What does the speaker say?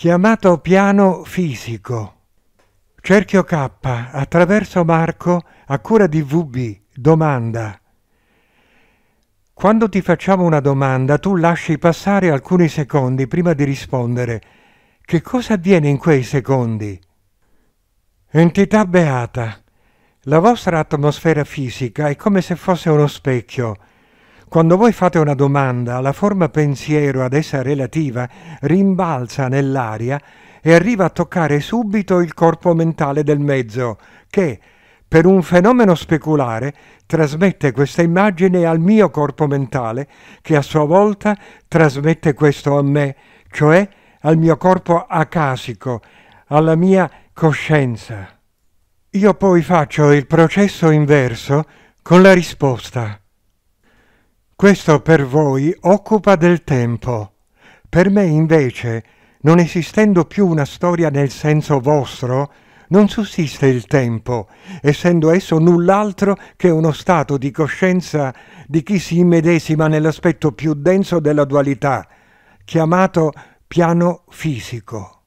chiamato piano fisico. Cerchio K attraverso Marco a cura di VB domanda. Quando ti facciamo una domanda tu lasci passare alcuni secondi prima di rispondere. Che cosa avviene in quei secondi? Entità beata, la vostra atmosfera fisica è come se fosse uno specchio quando voi fate una domanda, la forma pensiero ad essa relativa rimbalza nell'aria e arriva a toccare subito il corpo mentale del mezzo, che, per un fenomeno speculare, trasmette questa immagine al mio corpo mentale, che a sua volta trasmette questo a me, cioè al mio corpo acasico, alla mia coscienza. Io poi faccio il processo inverso con la risposta. Questo per voi occupa del tempo. Per me invece, non esistendo più una storia nel senso vostro, non sussiste il tempo, essendo esso null'altro che uno stato di coscienza di chi si immedesima nell'aspetto più denso della dualità, chiamato piano fisico.